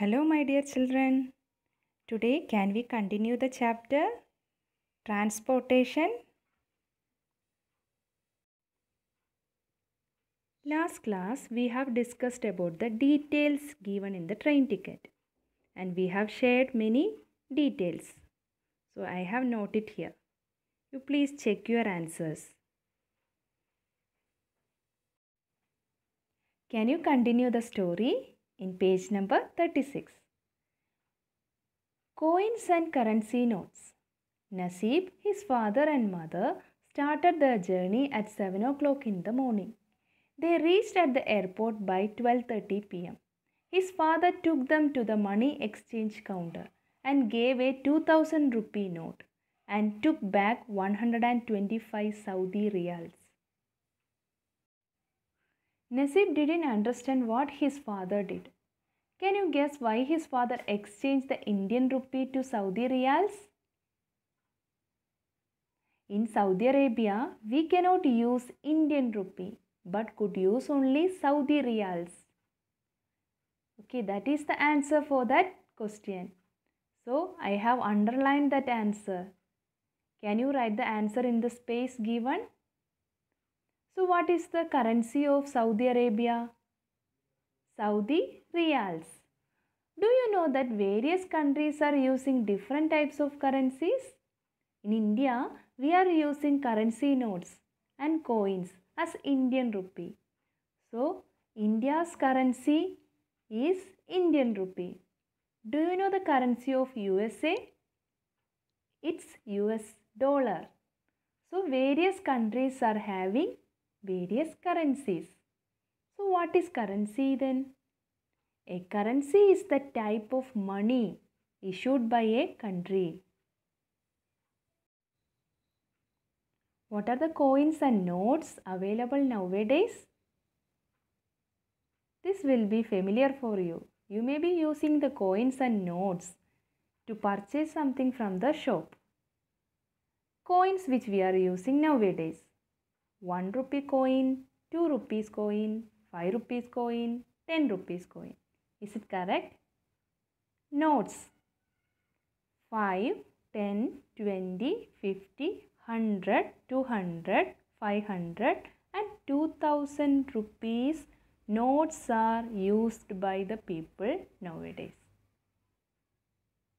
Hello my dear children. Today can we continue the chapter Transportation? Last class we have discussed about the details given in the train ticket and we have shared many details. So I have noted here. You please check your answers. Can you continue the story? in page number 36. Coins and currency notes. Nasib, his father and mother, started their journey at 7 o'clock in the morning. They reached at the airport by 12.30 pm. His father took them to the money exchange counter and gave a 2000 rupee note and took back 125 Saudi riyals. Nasib didn't understand what his father did. Can you guess why his father exchanged the Indian rupee to Saudi riyals? In Saudi Arabia, we cannot use Indian rupee but could use only Saudi riyals. Okay, that is the answer for that question. So, I have underlined that answer. Can you write the answer in the space given? So what is the currency of Saudi Arabia? Saudi rials. Do you know that various countries are using different types of currencies? In India, we are using currency notes and coins as Indian rupee. So, India's currency is Indian rupee. Do you know the currency of USA? It's US dollar. So, various countries are having various currencies. So what is currency then? A currency is the type of money issued by a country. What are the coins and notes available nowadays? This will be familiar for you. You may be using the coins and notes to purchase something from the shop. Coins which we are using nowadays. 1 rupee coin, 2 rupees coin, 5 rupees coin, 10 rupees coin. Is it correct? Notes 5, 10, 20, 50, 100, 200, 500 and 2000 rupees notes are used by the people nowadays.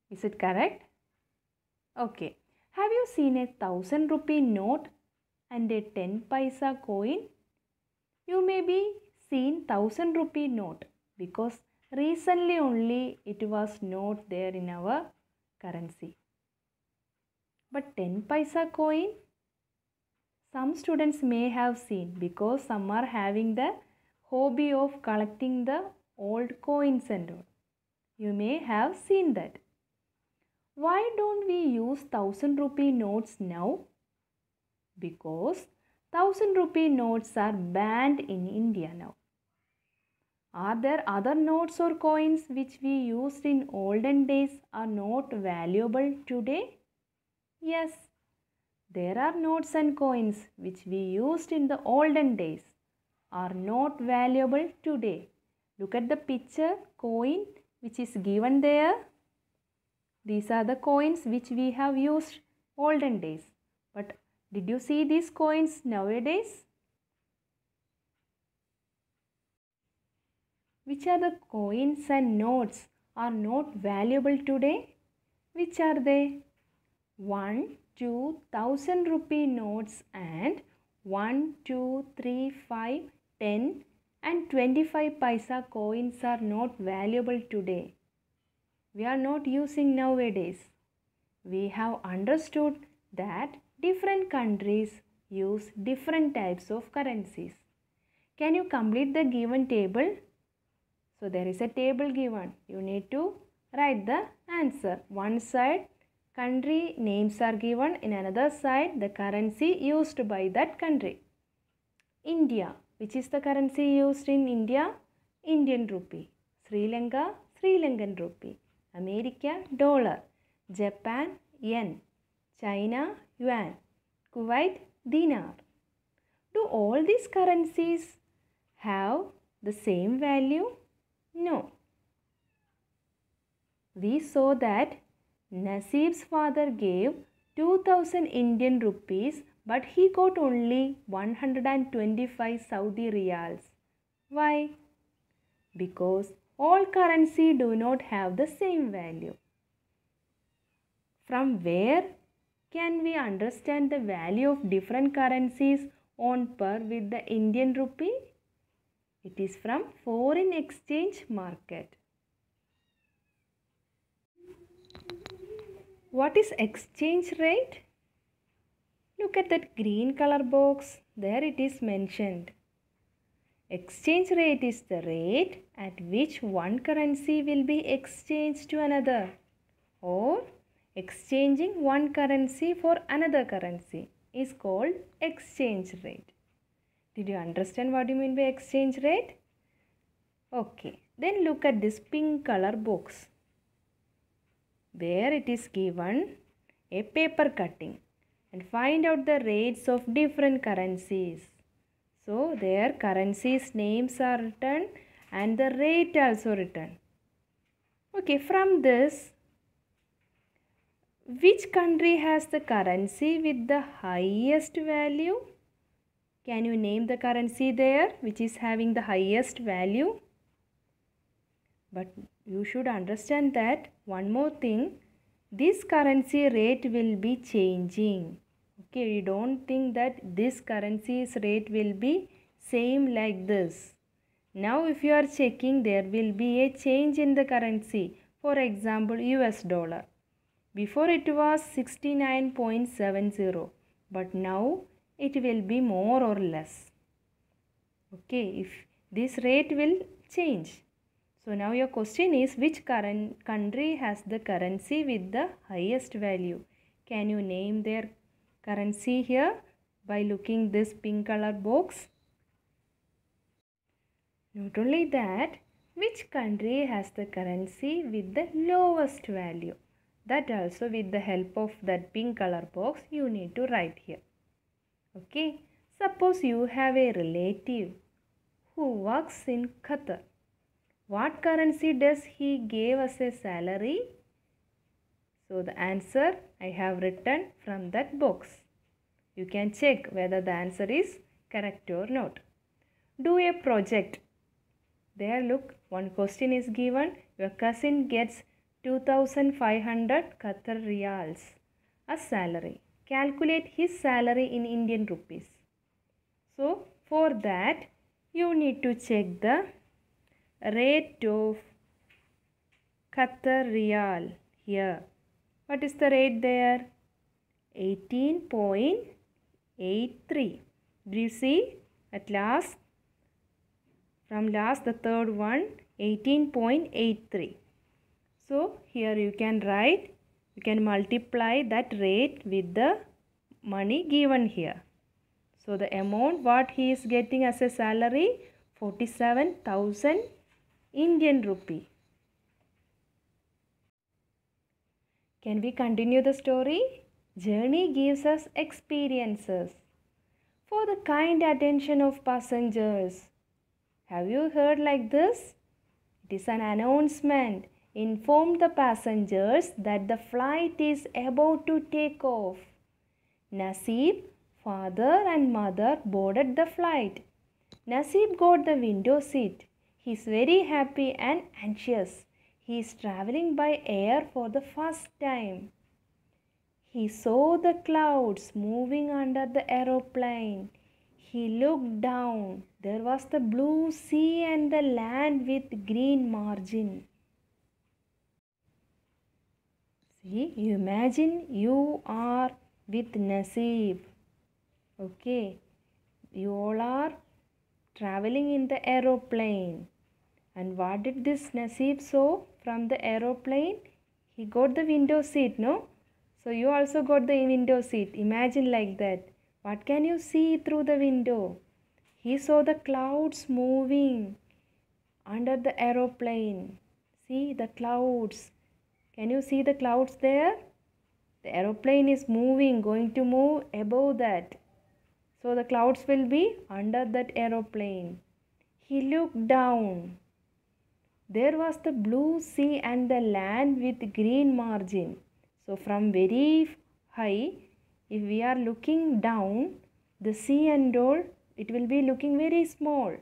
Is it correct? Okay. Have you seen a 1000 rupee note and a 10 paisa coin, you may be seen 1000 rupee note because recently only it was not there in our currency. But 10 paisa coin, some students may have seen because some are having the hobby of collecting the old coins and all. You may have seen that. Why don't we use 1000 rupee notes now because 1000 rupee notes are banned in India now. Are there other notes or coins which we used in olden days are not valuable today? Yes, there are notes and coins which we used in the olden days are not valuable today. Look at the picture coin which is given there. These are the coins which we have used olden days. But did you see these coins nowadays? Which are the coins and notes are not valuable today? Which are they? 1, 2, 1000 rupee notes and 1, 2, 3, 5, 10 and 25 paisa coins are not valuable today. We are not using nowadays. We have understood that different countries use different types of currencies. Can you complete the given table? So there is a table given. You need to write the answer. One side country names are given. In another side the currency used by that country. India. Which is the currency used in India? Indian rupee. Sri Lanka, Sri Lankan rupee. America, dollar. Japan, yen. China yuan, Kuwait dinar. Do all these currencies have the same value? No. We saw that Nasib's father gave 2000 Indian rupees but he got only 125 Saudi riyals. Why? Because all currency do not have the same value. From where can we understand the value of different currencies on par with the Indian rupee? It is from foreign exchange market. What is exchange rate? Look at that green color box. There it is mentioned. Exchange rate is the rate at which one currency will be exchanged to another or Exchanging one currency for another currency is called exchange rate. Did you understand what you mean by exchange rate? Okay. Then look at this pink color box. There it is given a paper cutting and find out the rates of different currencies. So their currencies names are written and the rate also written. Okay, from this which country has the currency with the highest value? Can you name the currency there which is having the highest value? But you should understand that one more thing, this currency rate will be changing. Okay, you don't think that this currency's rate will be same like this. Now if you are checking there will be a change in the currency. For example, US dollar before it was 69.70 but now it will be more or less. Okay, if this rate will change. So now your question is which current country has the currency with the highest value? Can you name their currency here by looking this pink color box? Not only that, which country has the currency with the lowest value? that also with the help of that pink color box you need to write here okay suppose you have a relative who works in qatar what currency does he give us a salary so the answer i have written from that box you can check whether the answer is correct or not do a project there look one question is given your cousin gets 2500 Qatar riyals as salary. Calculate his salary in Indian rupees. So for that you need to check the rate of Qatar riyal here. What is the rate there? 18.83. Do you see? At last, from last the third one, 18.83. So here you can write, you can multiply that rate with the money given here. So the amount what he is getting as a salary 47,000 Indian rupee. Can we continue the story? Journey gives us experiences. For the kind attention of passengers. Have you heard like this? It is an announcement. Inform the passengers that the flight is about to take off. Nasib, father and mother boarded the flight. Nasib got the window seat. He is very happy and anxious. He is traveling by air for the first time. He saw the clouds moving under the aeroplane. He looked down. There was the blue sea and the land with green margin. See, you imagine you are with Nasib. Okay, you all are traveling in the aeroplane. And what did this Nasib saw from the aeroplane? He got the window seat, no? So you also got the window seat. Imagine like that. What can you see through the window? He saw the clouds moving under the aeroplane. See the clouds can you see the clouds there? The aeroplane is moving, going to move above that. So the clouds will be under that aeroplane. He looked down. There was the blue sea and the land with green margin. So from very high, if we are looking down, the sea and all, it will be looking very small.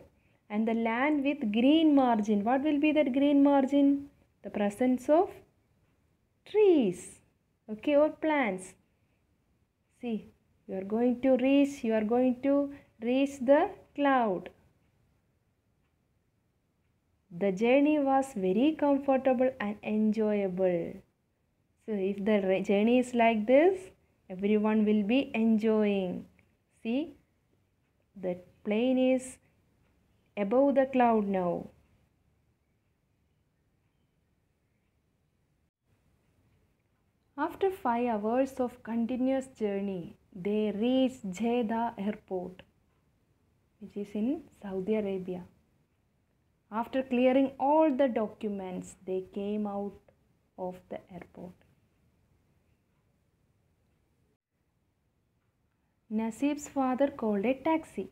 And the land with green margin. What will be that green margin? The presence of trees okay or plants see you are going to reach you are going to reach the cloud the journey was very comfortable and enjoyable so if the journey is like this everyone will be enjoying see the plane is above the cloud now After five hours of continuous journey, they reached Jeddah airport, which is in Saudi Arabia. After clearing all the documents, they came out of the airport. Nasib's father called a taxi.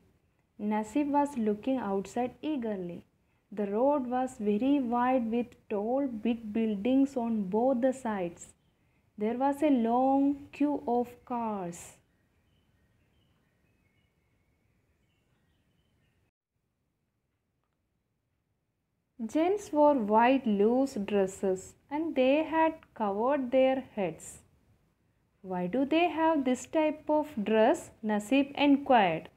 Nasib was looking outside eagerly. The road was very wide with tall, big buildings on both the sides. There was a long queue of cars. Gents wore white loose dresses and they had covered their heads. Why do they have this type of dress? Nasib inquired.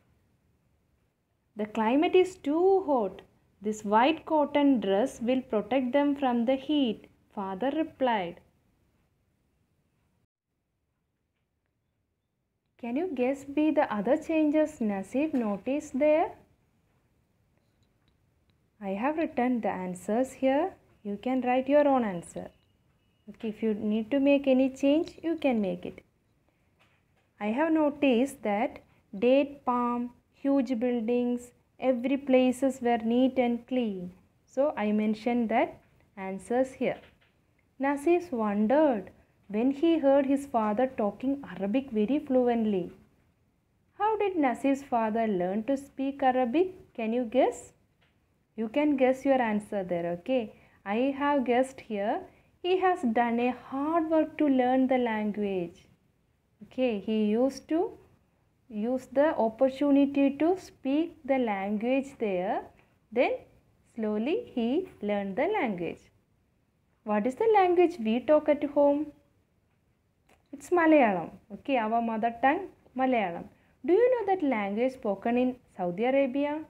The climate is too hot. This white cotton dress will protect them from the heat, father replied. Can you guess be the other changes Nasib noticed there? I have written the answers here. You can write your own answer. Okay, if you need to make any change, you can make it. I have noticed that date palm, huge buildings, every places were neat and clean. So I mentioned that answers here. Nasis wondered when he heard his father talking Arabic very fluently. How did Nasir's father learn to speak Arabic? Can you guess? You can guess your answer there, okay? I have guessed here. He has done a hard work to learn the language. Okay, he used to use the opportunity to speak the language there. Then slowly he learned the language. What is the language we talk at home? It's Malayalam. Okay, our mother tongue, Malayalam. Do you know that language spoken in Saudi Arabia?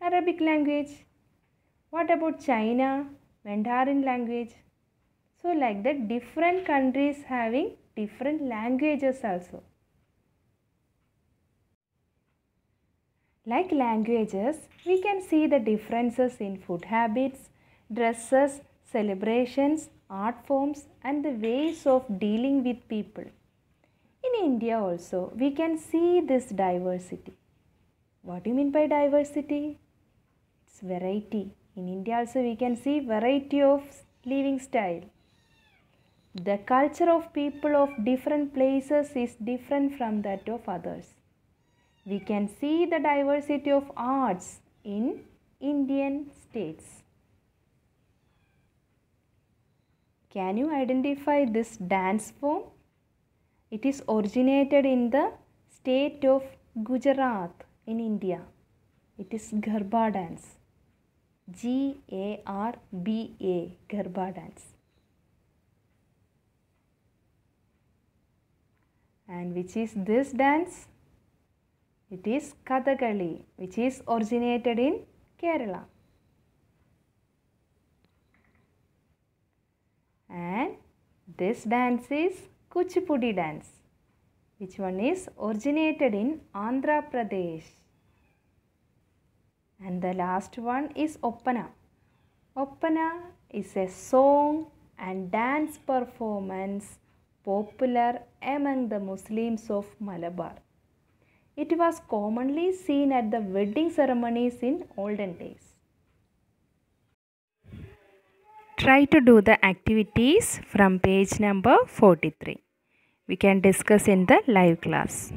Arabic language. What about China? Mandarin language. So like that different countries having different languages also. Like languages, we can see the differences in food habits, dresses, celebrations, art forms and the ways of dealing with people. In India also, we can see this diversity. What do you mean by diversity? It's variety. In India also, we can see variety of living style. The culture of people of different places is different from that of others. We can see the diversity of arts in Indian states. Can you identify this dance form? It is originated in the state of Gujarat in India. It is Garba dance. G A R B A Garba dance. And which is this dance? It is Kathakali, which is originated in Kerala. and this dance is Kuchipudi dance which one is originated in Andhra Pradesh. And the last one is Oppana. Oppana is a song and dance performance popular among the Muslims of Malabar. It was commonly seen at the wedding ceremonies in olden days. Try to do the activities from page number 43. We can discuss in the live class.